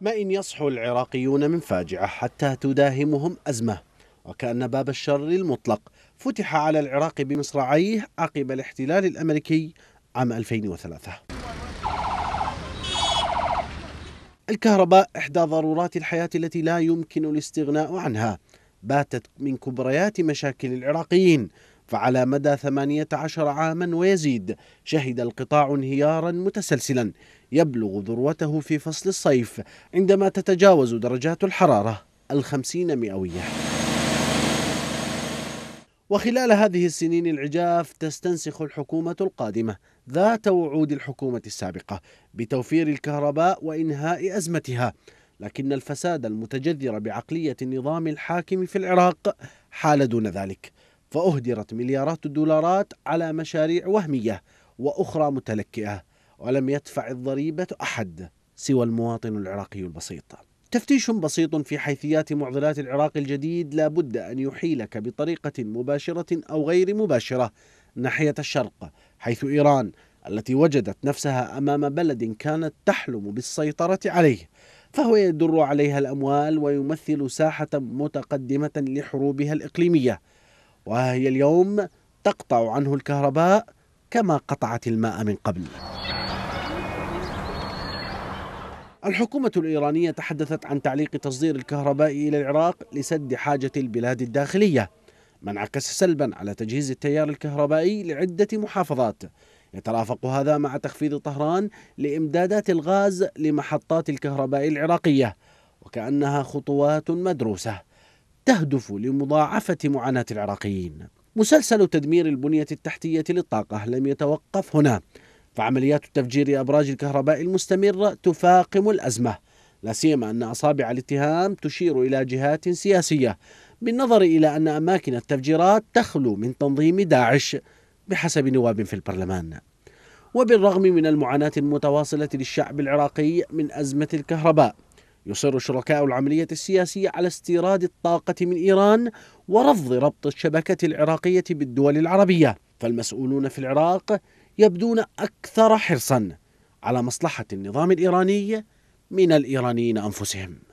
ما إن يصحو العراقيون من فاجعة حتى تداهمهم أزمة وكأن باب الشر المطلق فتح على العراق بمصراعيه عقب الاحتلال الأمريكي عام 2003 الكهرباء إحدى ضرورات الحياة التي لا يمكن الاستغناء عنها باتت من كبريات مشاكل العراقيين فعلى مدى 18 عاما ويزيد شهد القطاع انهيارا متسلسلا يبلغ ذروته في فصل الصيف عندما تتجاوز درجات الحرارة الخمسين مئوية وخلال هذه السنين العجاف تستنسخ الحكومة القادمة ذات وعود الحكومة السابقة بتوفير الكهرباء وإنهاء أزمتها لكن الفساد المتجذر بعقلية النظام الحاكم في العراق حال دون ذلك فأهدرت مليارات الدولارات على مشاريع وهمية وأخرى متلكئة ولم يدفع الضريبة أحد سوى المواطن العراقي البسيط تفتيش بسيط في حيثيات معضلات العراق الجديد لا بد أن يحيلك بطريقة مباشرة أو غير مباشرة ناحية الشرق حيث إيران التي وجدت نفسها أمام بلد كانت تحلم بالسيطرة عليه فهو يدر عليها الأموال ويمثل ساحة متقدمة لحروبها الإقليمية وهي اليوم تقطع عنه الكهرباء كما قطعت الماء من قبل الحكومة الإيرانية تحدثت عن تعليق تصدير الكهرباء إلى العراق لسد حاجة البلاد الداخلية ما انعكس سلبا على تجهيز التيار الكهربائي لعدة محافظات يترافق هذا مع تخفيض طهران لإمدادات الغاز لمحطات الكهرباء العراقية وكأنها خطوات مدروسة تهدف لمضاعفة معاناة العراقيين مسلسل تدمير البنية التحتية للطاقة لم يتوقف هنا فعمليات تفجير أبراج الكهرباء المستمرة تفاقم الأزمة لا سيما أن أصابع الاتهام تشير إلى جهات سياسية بالنظر إلى أن أماكن التفجيرات تخلو من تنظيم داعش بحسب نواب في البرلمان وبالرغم من المعاناة المتواصلة للشعب العراقي من أزمة الكهرباء يصر شركاء العملية السياسية على استيراد الطاقة من إيران ورفض ربط الشبكة العراقية بالدول العربية فالمسؤولون في العراق يبدون أكثر حرصا على مصلحة النظام الإيراني من الإيرانيين أنفسهم